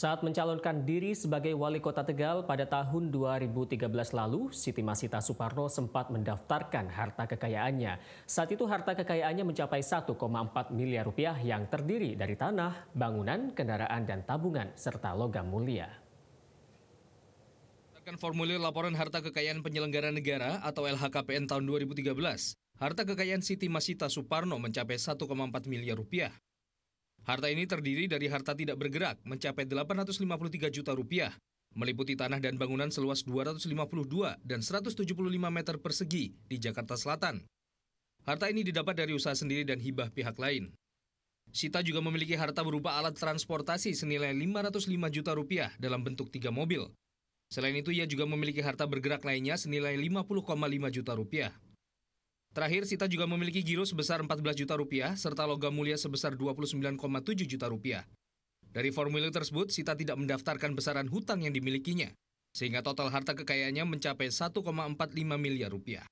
Saat mencalonkan diri sebagai wali kota Tegal pada tahun 2013 lalu, Siti Masita Suparno sempat mendaftarkan harta kekayaannya. Saat itu harta kekayaannya mencapai 1,4 miliar rupiah yang terdiri dari tanah, bangunan, kendaraan, dan tabungan, serta logam mulia. Formulir Laporan Harta Kekayaan Penyelenggara Negara atau LHKPN tahun 2013, harta kekayaan Siti Masita Suparno mencapai 1,4 miliar rupiah. Harta ini terdiri dari harta tidak bergerak mencapai 853 juta rupiah, meliputi tanah dan bangunan seluas 252 dan 175 meter persegi di Jakarta Selatan. Harta ini didapat dari usaha sendiri dan hibah pihak lain. Sita juga memiliki harta berupa alat transportasi senilai 505 juta rupiah dalam bentuk tiga mobil. Selain itu, ia juga memiliki harta bergerak lainnya senilai 50,5 juta rupiah. Terakhir, Sita juga memiliki giro sebesar 14 juta rupiah serta logam mulia sebesar 29,7 juta rupiah. Dari formulir tersebut, Sita tidak mendaftarkan besaran hutang yang dimilikinya, sehingga total harta kekayaannya mencapai 1,45 miliar rupiah.